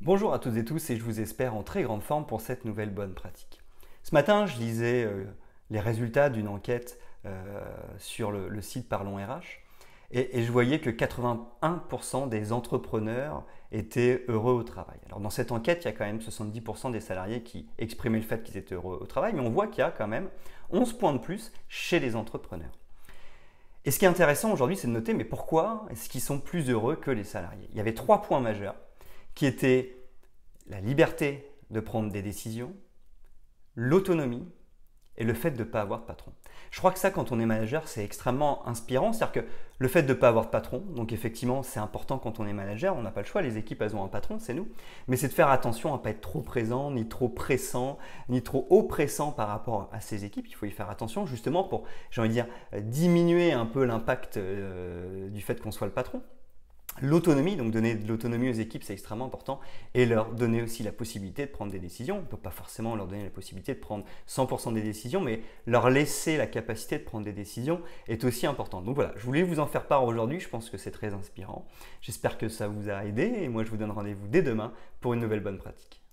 Bonjour à toutes et tous et je vous espère en très grande forme pour cette nouvelle bonne pratique. Ce matin, je lisais euh, les résultats d'une enquête euh, sur le, site Parlons RH et, et je voyais que 81% des entrepreneurs étaient heureux au travail. Alors dans cette enquête, il y a quand même 70% des salariés qui exprimaient le fait qu'ils étaient heureux au travail, mais on voit qu'il y a quand même 11 points de plus chez les entrepreneurs. Et ce qui est intéressant aujourd'hui, c'est de noter mais pourquoi est-ce qu'ils sont plus heureux que les salariés Il y avait trois points majeurs qui était la liberté de prendre des décisions, l'autonomie et le fait de ne pas avoir de patron. Je crois que ça, quand on est manager, c'est extrêmement inspirant. C'est-à-dire que le fait de ne pas avoir de patron, donc effectivement, c'est important quand on est manager, on n'a pas le choix, les équipes, elles ont un patron, c'est nous. Mais c'est de faire attention à ne pas être trop présent, ni trop pressant, ni trop oppressant par rapport à ces équipes. Il faut y faire attention justement pour, j'ai envie de dire, diminuer un peu l'impact euh, du fait qu'on soit le patron l'autonomie, donc donner de l'autonomie aux équipes, c'est extrêmement important, et leur donner aussi la possibilité de prendre des décisions. On ne peut pas forcément leur donner la possibilité de prendre 100% des décisions, mais leur laisser la capacité de prendre des décisions est aussi important. Donc voilà, je voulais vous en faire part aujourd'hui, je pense que c'est très inspirant. J'espère que ça vous a aidé, et moi je vous donne rendez-vous dès demain pour une nouvelle bonne pratique.